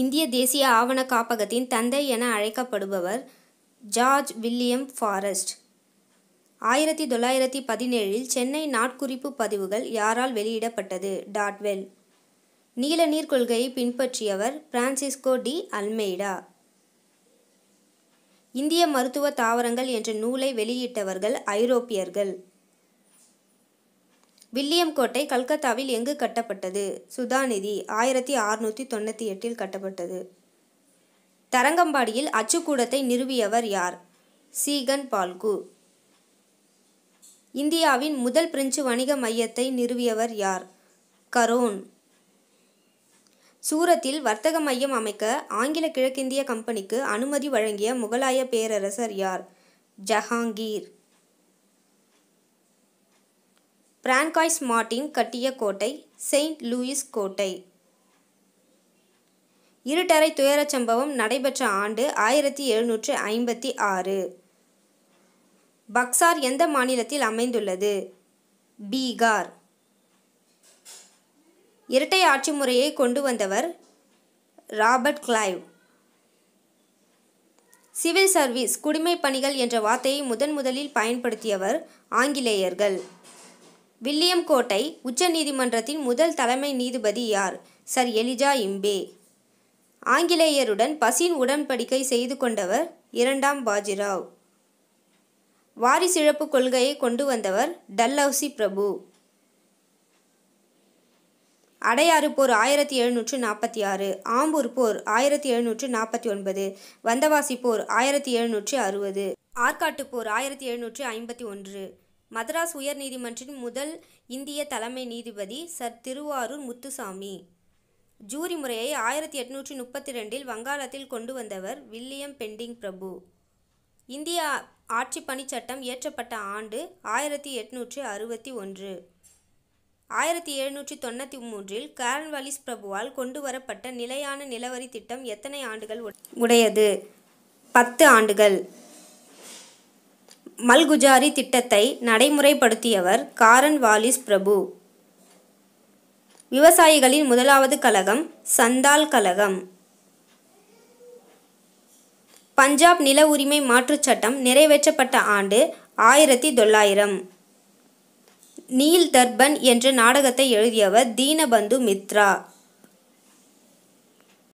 இந்திய தேசிய ஆவண காப்பகத்தின் தந்தை என அழைக்கப்படுபவர் ஜார்ஜ் வில்லியம் ஃபாரஸ்ட் ஆயிரத்தி தொள்ளாயிரத்தி பதினேழில் சென்னை நாட்குறிப்பு பதிவுகள் யாரால் வெளியிடப்பட்டது டாட்வெல் நீல நீர் கொள்கையை பின்பற்றியவர் பிரான்சிஸ்கோ டி அல்மெய்டா இந்திய மருத்துவ தாவரங்கள் என்ற நூலை வெளியிட்டவர்கள் ஐரோப்பியர்கள் வில்லியம் கோட்டை கல்கத்தாவில் எங்கு கட்டப்பட்டது சுதாநிதி ஆயிரத்தி அறுநூற்றி தொண்ணூற்றி எட்டில் கட்டப்பட்டது தரங்கம்பாடியில் அச்சுக்கூடத்தை நிறுவியவர் யார் சீகன் பால்கு இந்தியாவின் முதல் பிரெஞ்சு வணிக மையத்தை நிறுவியவர் யார் கரோன் சூரத்தில் வர்த்தக மையம் அமைக்க ஆங்கில கிழக்கிந்திய கம்பெனிக்கு அனுமதி வழங்கிய முகலாய பேரரசர் யார் ஜஹாங்கீர் பிரான்காய்ஸ் மார்டின் கட்டிய கோட்டை செயின்ட் லூயிஸ் கோட்டை இருட்டறை துயரச் சம்பவம் நடைபெற்ற ஆண்டு ஆயிரத்தி எழுநூற்று ஐம்பத்தி ஆறு பக்சார் எந்த மாநிலத்தில் அமைந்துள்ளது பீகார் இரட்டை ஆட்சி முறையை கொண்டு வந்தவர் ராபர்ட் கிளைவ் சிவில் சர்வீஸ் குடிமை பணிகள் என்ற வார்த்தையை முதன் முதலில் பயன்படுத்தியவர் ஆங்கிலேயர்கள் வில்லியம் கோட்டை உச்ச நீதிமன்றத்தின் முதல் தலைமை நீதிபதி யார் சர் எலிஜா இம்பே ஆங்கிலேயருடன் பசின் உடன்படிக்கை செய்து கொண்டவர் இரண்டாம் பாஜிராவ் வாரிசிழப்பு கொள்கையை கொண்டு வந்தவர் டல்லௌசி பிரபு அடையாறு போர் ஆயிரத்தி எழுநூற்று நாற்பத்தி ஆறு ஆம்பூர் போர் ஆயிரத்தி எழுநூற்று நாற்பத்தி ஒன்பது வந்தவாசி போர் ஆயிரத்தி எழுநூற்றி அறுபது ஆற்காட்டு போர் ஆயிரத்தி எழுநூற்றி ஐம்பத்தி ஒன்று மதராஸ் உயர்நீதிமன்றின் முதல் இந்திய தலைமை நீதிபதி சர் திருவாரூர் முத்துசாமி ஜூரி முறையை ஆயிரத்தி எட்நூற்றி முப்பத்தி ரெண்டில் வங்காளத்தில் கொண்டு வந்தவர் வில்லியம் பெண்டிங் பிரபு இந்தியா ஆட்சி பணிச்சட்டம் இயற்றப்பட்ட ஆண்டு ஆயிரத்தி எட்நூற்றி அறுபத்தி ஒன்று ஆயிரத்தி எழுநூற்றி தொண்ணூற்றி மூன்றில் கார்ன்வாலிஸ் பிரபுவால் கொண்டு வரப்பட்ட நிலையான நிலவரி திட்டம் எத்தனை ஆண்டுகள் உடையது பத்து ஆண்டுகள் மல்குஜாரி திட்டத்தை நடைமுறைப்படுத்தியவர் காரன் வாலிஸ் பிரபு விவசாயிகளின் முதலாவது கழகம் சந்தால் கழகம் பஞ்சாப் நில உரிமை மாற்றுச் சட்டம் நிறைவேற்றப்பட்ட ஆண்டு ஆயிரத்தி தொள்ளாயிரம் நீல் தர்பன் என்ற நாடகத்தை எழுதியவர் தீனபந்து மித்ரா